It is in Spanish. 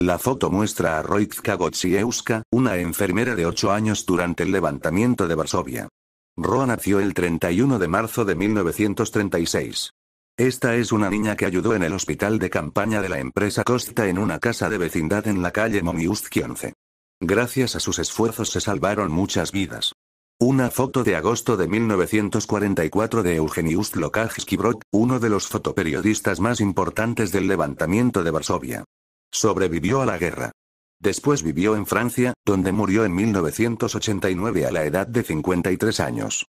La foto muestra a Roitzka Gotsiewska, una enfermera de 8 años durante el levantamiento de Varsovia. Roa nació el 31 de marzo de 1936. Esta es una niña que ayudó en el hospital de campaña de la empresa Costa en una casa de vecindad en la calle Momiuski 11. Gracias a sus esfuerzos se salvaron muchas vidas. Una foto de agosto de 1944 de Eugeniusz Lokajski Brod, uno de los fotoperiodistas más importantes del levantamiento de Varsovia. Sobrevivió a la guerra. Después vivió en Francia, donde murió en 1989 a la edad de 53 años.